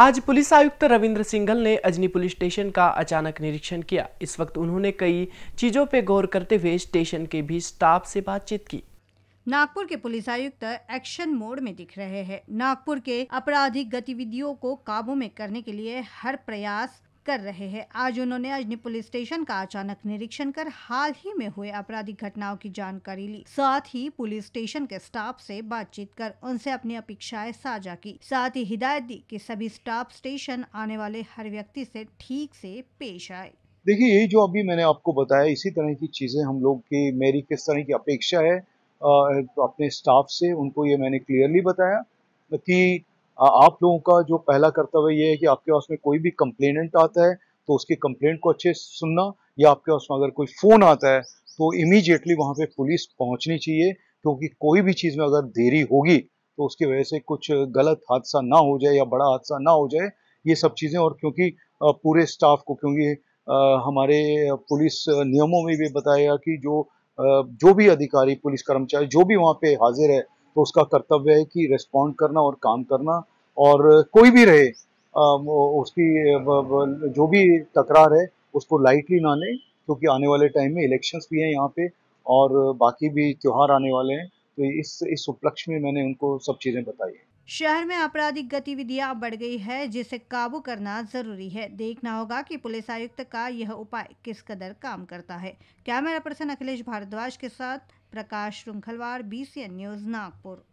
आज पुलिस आयुक्त रविंद्र सिंघल ने अजनी पुलिस स्टेशन का अचानक निरीक्षण किया इस वक्त उन्होंने कई चीजों पर गौर करते हुए स्टेशन के भी स्टाफ से बातचीत की नागपुर के पुलिस आयुक्त एक्शन मोड में दिख रहे हैं नागपुर के आपराधिक गतिविधियों को काबू में करने के लिए हर प्रयास कर रहे हैं आज उन्होंने अजनी पुलिस स्टेशन का अचानक निरीक्षण कर हाल ही में हुए आपराधिक घटनाओं की जानकारी ली साथ ही पुलिस स्टेशन के स्टाफ से बातचीत कर उनसे अपनी अपेक्षाएं साझा की साथ ही हिदायत दी कि सभी स्टाफ स्टेशन आने वाले हर व्यक्ति से ठीक से पेश आए देखिए ये जो अभी मैंने आपको बताया इसी तरह की चीज़ें हम लोग की मेरी किस तरह की अपेक्षा है अपने स्टाफ से उनको ये मैंने क्लियरली बताया कि आप लोगों का जो पहला कर्तव्य ये है कि आपके पास में कोई भी कंप्लेनेंट आता है तो उसकी कंप्लेंट को अच्छे से सुनना या आपके पास में अगर कोई फ़ोन आता है तो इमीजिएटली वहाँ पे पुलिस पहुँचनी चाहिए क्योंकि कोई भी चीज़ में अगर देरी होगी तो उसकी वजह से कुछ गलत हादसा ना हो जाए या बड़ा हादसा ना हो जाए ये सब चीज़ें और क्योंकि पूरे स्टाफ को क्योंकि हमारे पुलिस नियमों में भी बताया कि जो जो भी अधिकारी पुलिस कर्मचारी जो भी वहाँ पे हाजिर है तो उसका कर्तव्य है कि रिस्पॉन्ड करना और काम करना और कोई भी रहे उसकी जो भी तकरार है उसको लाइटली ना लें क्योंकि आने वाले टाइम में इलेक्शंस भी हैं यहाँ पे और बाकी भी त्यौहार आने वाले हैं तो इस इस उपलक्ष्य में मैंने उनको सब चीज़ें बताई हैं शहर में आपराधिक गतिविधियां बढ़ गई है जिसे काबू करना जरूरी है देखना होगा कि पुलिस आयुक्त का यह उपाय किस कदर काम करता है कैमरा पर्सन अखिलेश भारद्वाज के साथ प्रकाश श्रृंखलवार बी न्यूज नागपुर